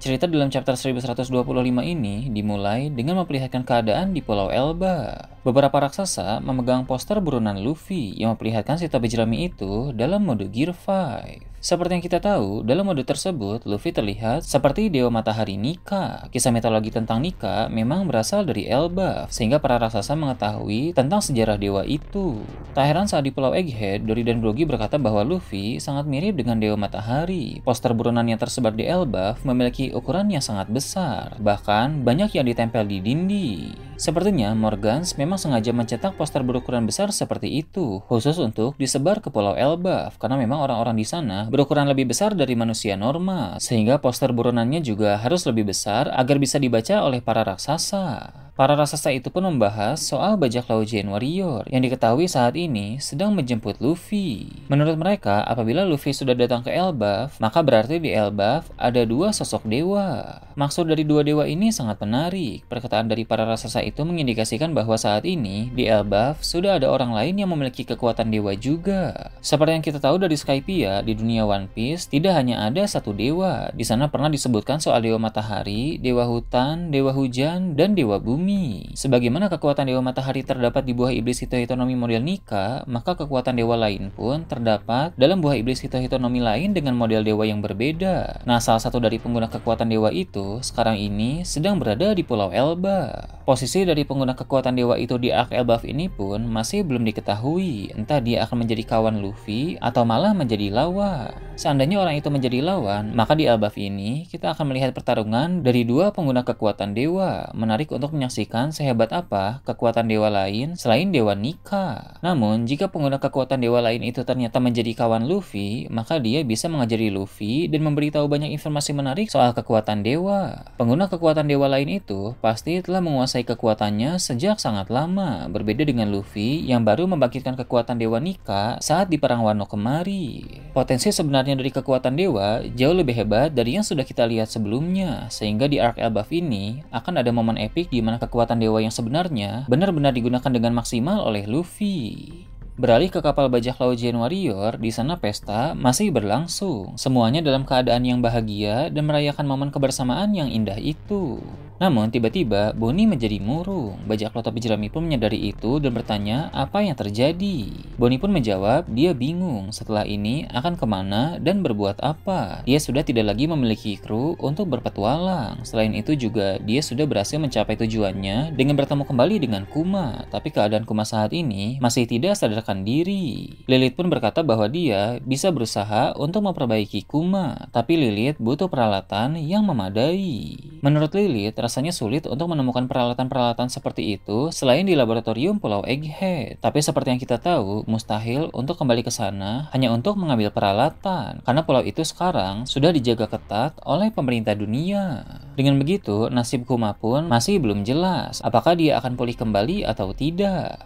Cerita dalam chapter 1125 ini dimulai dengan memperlihatkan keadaan di Pulau Elba. Beberapa raksasa memegang poster burunan Luffy yang memperlihatkan si Tobi jerami itu dalam mode Gear 5. Seperti yang kita tahu, dalam mode tersebut Luffy terlihat seperti Dewa Matahari Nika. Kisah mitologi tentang Nika memang berasal dari Elba, sehingga para raksasa mengetahui tentang sejarah dewa itu. Tak heran saat di Pulau Egghead, Dory dan Grogi berkata bahwa Luffy sangat mirip dengan Dewa Matahari. Poster buronan yang tersebar di Elbaf memiliki ukuran yang sangat besar, bahkan banyak yang ditempel di dinding. Sepertinya Morgans memang sengaja mencetak poster berukuran besar seperti itu, khusus untuk disebar ke Pulau Elbaf, karena memang orang-orang di sana berukuran lebih besar dari manusia normal, sehingga poster buronannya juga harus lebih besar agar bisa dibaca oleh para raksasa. Para raksasa itu pun membahas soal bajak laut Jane Warrior yang diketahui saat ini sedang menjemput Luffy. Menurut mereka, apabila Luffy sudah datang ke Elbaf, maka berarti di Elbaf ada dua sosok dewa. Maksud dari dua dewa ini sangat menarik. Perkataan dari para raksasa itu mengindikasikan bahwa saat ini di Elbaf sudah ada orang lain yang memiliki kekuatan dewa juga. Seperti yang kita tahu dari Skypiea, di dunia One Piece tidak hanya ada satu dewa. Di sana pernah disebutkan soal dewa matahari, dewa hutan, dewa hujan, dan dewa bumi bumi. Sebagaimana kekuatan Dewa Matahari terdapat di buah iblis Hito model Nika, maka kekuatan dewa lain pun terdapat dalam buah iblis Hito lain dengan model dewa yang berbeda. Nah, salah satu dari pengguna kekuatan dewa itu sekarang ini sedang berada di Pulau Elba. Posisi dari pengguna kekuatan dewa itu di Ark Elbaf ini pun masih belum diketahui. Entah dia akan menjadi kawan Luffy atau malah menjadi lawan. Seandainya orang itu menjadi lawan, maka di albab ini kita akan melihat pertarungan dari dua pengguna kekuatan dewa. Menarik untuk menyaksikan sehebat apa kekuatan dewa lain selain dewa Nika. Namun, jika pengguna kekuatan dewa lain itu ternyata menjadi kawan Luffy, maka dia bisa mengajari Luffy dan memberitahu banyak informasi menarik soal kekuatan dewa. Pengguna kekuatan dewa lain itu pasti telah menguasai kekuatannya sejak sangat lama, berbeda dengan Luffy yang baru membangkitkan kekuatan dewa Nika saat di Perang Wano kemari. Potensi sebenarnya dari kekuatan dewa jauh lebih hebat dari yang sudah kita lihat sebelumnya, sehingga di Ark Elbaf ini akan ada momen epik di mana kekuatan dewa yang sebenarnya benar-benar digunakan dengan maksimal oleh Luffy. Beralih ke kapal bajak laut Gen Warrior, di sana pesta masih berlangsung. Semuanya dalam keadaan yang bahagia dan merayakan momen kebersamaan yang indah itu. Namun tiba-tiba Bonnie menjadi murung. Bajak laut tapi jerami pun menyadari itu dan bertanya apa yang terjadi. Bonnie pun menjawab dia bingung setelah ini akan kemana dan berbuat apa. Dia sudah tidak lagi memiliki kru untuk berpetualang. Selain itu juga dia sudah berhasil mencapai tujuannya dengan bertemu kembali dengan Kuma. Tapi keadaan Kuma saat ini masih tidak sadarkan diri. Lilith pun berkata bahwa dia bisa berusaha untuk memperbaiki Kuma. Tapi Lilith butuh peralatan yang memadai. Menurut Lilith, rasanya sulit untuk menemukan peralatan-peralatan seperti itu selain di laboratorium Pulau Egghead. Tapi seperti yang kita tahu, mustahil untuk kembali ke sana hanya untuk mengambil peralatan, karena pulau itu sekarang sudah dijaga ketat oleh pemerintah dunia. Dengan begitu, nasib Kuma pun masih belum jelas apakah dia akan pulih kembali atau tidak.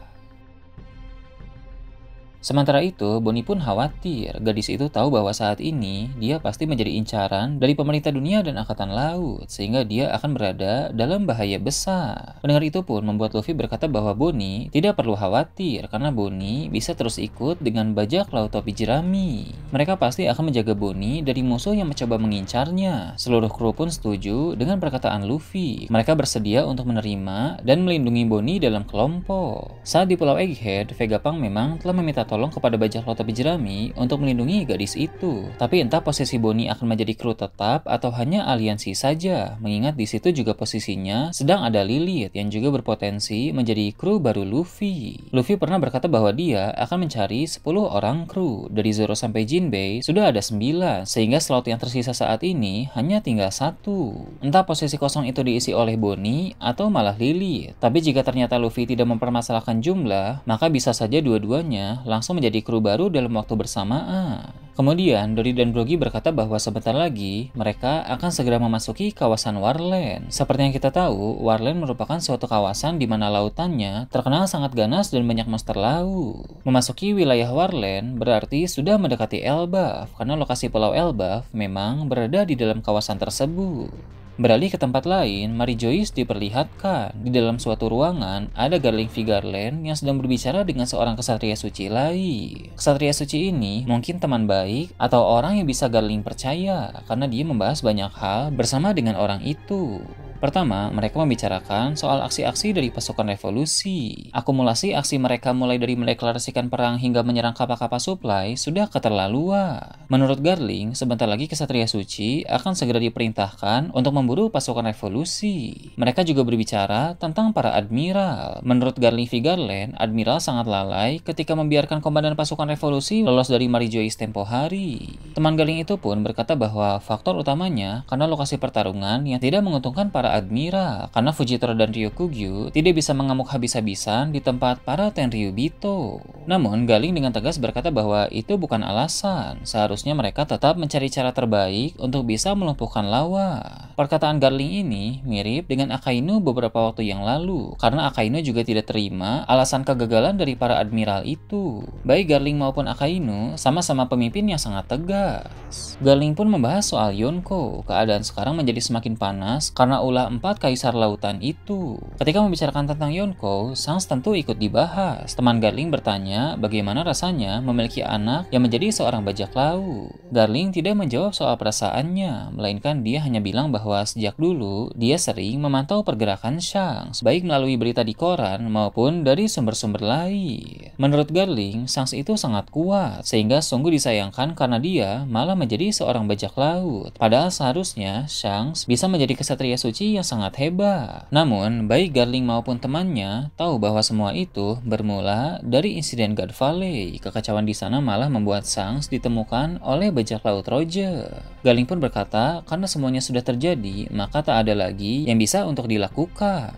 Sementara itu, Boni pun khawatir gadis itu tahu bahwa saat ini dia pasti menjadi incaran dari pemerintah dunia dan angkatan laut, sehingga dia akan berada dalam bahaya besar. Pendengar itu pun membuat Luffy berkata bahwa Boni tidak perlu khawatir karena Boni bisa terus ikut dengan bajak laut topi jerami. Mereka pasti akan menjaga Boni dari musuh yang mencoba mengincarnya. Seluruh kru pun setuju dengan perkataan Luffy. Mereka bersedia untuk menerima dan melindungi Boni dalam kelompok. Saat di Pulau Egghead, Vegapunk memang telah meminta tolong kepada bajak laut tapi jerami untuk melindungi gadis itu. Tapi entah posisi Bonnie akan menjadi kru tetap atau hanya aliansi saja, mengingat di situ juga posisinya sedang ada Lilith yang juga berpotensi menjadi kru baru Luffy. Luffy pernah berkata bahwa dia akan mencari 10 orang kru. Dari Zoro sampai Jinbei sudah ada 9, sehingga slot yang tersisa saat ini hanya tinggal satu. Entah posisi kosong itu diisi oleh Bonnie atau malah Lilith. Tapi jika ternyata Luffy tidak mempermasalahkan jumlah, maka bisa saja dua-duanya langsung langsung menjadi kru baru dalam waktu bersamaan. Kemudian, Dori dan Brogi berkata bahwa sebentar lagi mereka akan segera memasuki kawasan Warland. Seperti yang kita tahu, Warland merupakan suatu kawasan di mana lautannya terkenal sangat ganas dan banyak monster laut. Memasuki wilayah Warland berarti sudah mendekati Elbaf, karena lokasi pulau Elbaf memang berada di dalam kawasan tersebut. Beralih ke tempat lain, Mary Joyce diperlihatkan di dalam suatu ruangan ada Garling Figarland yang sedang berbicara dengan seorang kesatria suci lain. Kesatria suci ini mungkin teman baik atau orang yang bisa Garling percaya karena dia membahas banyak hal bersama dengan orang itu. Pertama, mereka membicarakan soal aksi-aksi dari pasukan revolusi. Akumulasi aksi mereka mulai dari mendeklarasikan perang hingga menyerang kapal-kapal supply sudah keterlaluan. Menurut Garling, sebentar lagi kesatria suci akan segera diperintahkan untuk memburu pasukan revolusi. Mereka juga berbicara tentang para admiral. Menurut Garling Vigarland, admiral sangat lalai ketika membiarkan komandan pasukan revolusi lolos dari Marijois tempo hari. Teman Garling itu pun berkata bahwa faktor utamanya karena lokasi pertarungan yang tidak menguntungkan para Admira karena Fujitora dan Ryokugyu tidak bisa mengamuk habis-habisan di tempat para Tenryubito. Namun, Galing dengan tegas berkata bahwa itu bukan alasan. Seharusnya mereka tetap mencari cara terbaik untuk bisa melumpuhkan lawa Perkataan Galing ini mirip dengan Akainu beberapa waktu yang lalu, karena Akainu juga tidak terima alasan kegagalan dari para admiral itu. Baik Garling maupun Akainu sama-sama pemimpin yang sangat tegas. Garling pun membahas soal Yonko. Keadaan sekarang menjadi semakin panas karena ulah empat kaisar lautan itu. Ketika membicarakan tentang Yonko, Sang tentu ikut dibahas. Teman Garling bertanya bertanya bagaimana rasanya memiliki anak yang menjadi seorang bajak laut. Darling tidak menjawab soal perasaannya, melainkan dia hanya bilang bahwa sejak dulu dia sering memantau pergerakan Shanks, baik melalui berita di koran maupun dari sumber-sumber lain. Menurut Darling, Shanks itu sangat kuat, sehingga sungguh disayangkan karena dia malah menjadi seorang bajak laut. Padahal seharusnya Shanks bisa menjadi kesatria suci yang sangat hebat. Namun, baik Darling maupun temannya tahu bahwa semua itu bermula dari insiden dan God Valley, kekacauan di sana malah membuat Sangs ditemukan oleh bajak laut Roger. Galing pun berkata, karena semuanya sudah terjadi, maka tak ada lagi yang bisa untuk dilakukan.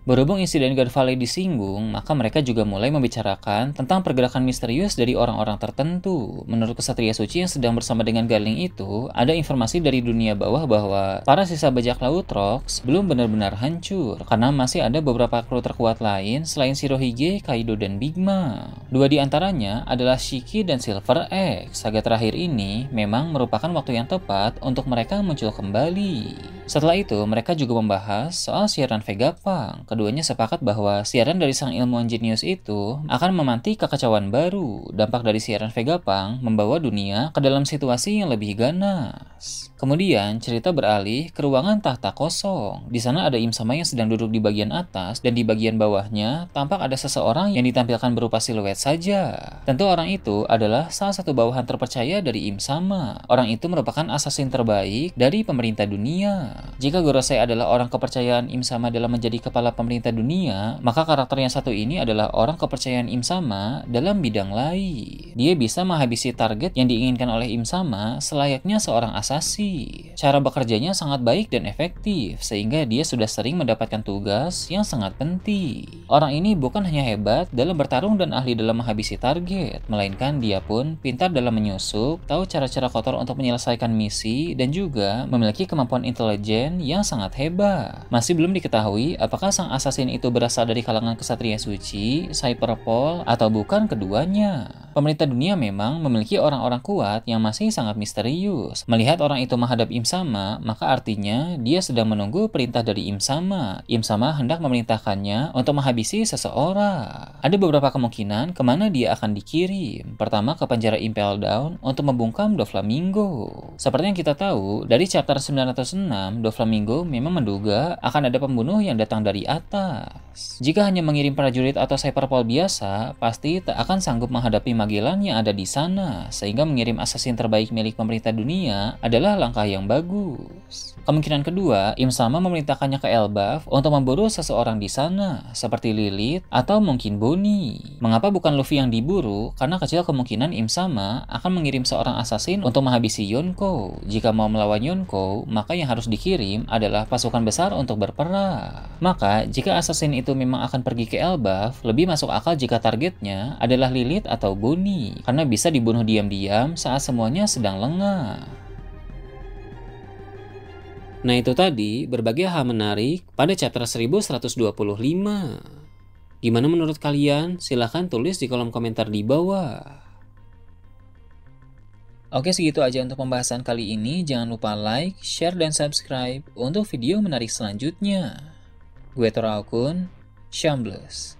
Berhubung insiden God Valley disinggung, maka mereka juga mulai membicarakan tentang pergerakan misterius dari orang-orang tertentu. Menurut kesatria suci yang sedang bersama dengan Garling itu, ada informasi dari dunia bawah bahwa para sisa bajak laut Rox belum benar-benar hancur, karena masih ada beberapa kru terkuat lain selain Shirohige, Kaido, dan Bigma. Dua di antaranya adalah Shiki dan Silver X. Saga terakhir ini memang merupakan waktu yang tepat untuk mereka muncul kembali. Setelah itu, mereka juga membahas soal siaran Vega Pang. Keduanya sepakat bahwa siaran dari sang ilmuwan jenius itu akan memantik kekacauan baru. Dampak dari siaran Vega Pang membawa dunia ke dalam situasi yang lebih ganas. Kemudian, cerita beralih ke ruangan tahta kosong. Di sana ada Im Sama yang sedang duduk di bagian atas dan di bagian bawahnya tampak ada seseorang yang ditampilkan berupa siluet saja. Tentu orang itu adalah salah satu bawahan terpercaya dari Im Sama. Orang itu merupakan asasin terbaik dari pemerintah dunia. Jika Gorosei adalah orang kepercayaan Im Sama dalam menjadi kepala pemerintah dunia, maka karakter yang satu ini adalah orang kepercayaan Im Sama dalam bidang lain. Dia bisa menghabisi target yang diinginkan oleh Im Sama selayaknya seorang asasi. Cara bekerjanya sangat baik dan efektif, sehingga dia sudah sering mendapatkan tugas yang sangat penting. Orang ini bukan hanya hebat dalam bertarung dan ahli dalam menghabisi target, melainkan dia pun pintar dalam menyusup, tahu cara-cara kotor untuk menyelesaikan misi, dan juga memiliki kemampuan intelijen yang sangat hebat. Masih belum diketahui apakah sang asasin itu berasal dari kalangan kesatria suci, cyberpol, atau bukan keduanya pemerintah dunia memang memiliki orang-orang kuat yang masih sangat misterius. Melihat orang itu menghadap Imsama, maka artinya dia sedang menunggu perintah dari Imsama. Imsama hendak memerintahkannya untuk menghabisi seseorang. Ada beberapa kemungkinan kemana dia akan dikirim. Pertama ke penjara Impel Down untuk membungkam Doflamingo. Seperti yang kita tahu, dari chapter 906, Doflamingo memang menduga akan ada pembunuh yang datang dari atas. Jika hanya mengirim prajurit atau cyberpol biasa, pasti tak akan sanggup menghadapi Magellan Magellan yang ada di sana, sehingga mengirim assassin terbaik milik pemerintah dunia adalah langkah yang bagus. Kemungkinan kedua, Im-sama memerintahkannya ke Elbaf untuk memburu seseorang di sana, seperti Lilith atau mungkin Bonnie. Mengapa bukan Luffy yang diburu? Karena kecil kemungkinan Im-sama akan mengirim seorang assassin untuk menghabisi Yonko. Jika mau melawan Yonko, maka yang harus dikirim adalah pasukan besar untuk berperang. Maka, jika assassin itu memang akan pergi ke Elbaf, lebih masuk akal jika targetnya adalah Lilith atau Bonnie sembunyi karena bisa dibunuh diam-diam saat semuanya sedang lengah. Nah itu tadi berbagai hal menarik pada chapter 1125. Gimana menurut kalian? Silahkan tulis di kolom komentar di bawah. Oke segitu aja untuk pembahasan kali ini. Jangan lupa like, share, dan subscribe untuk video menarik selanjutnya. Gue Tora Okun, Shambles.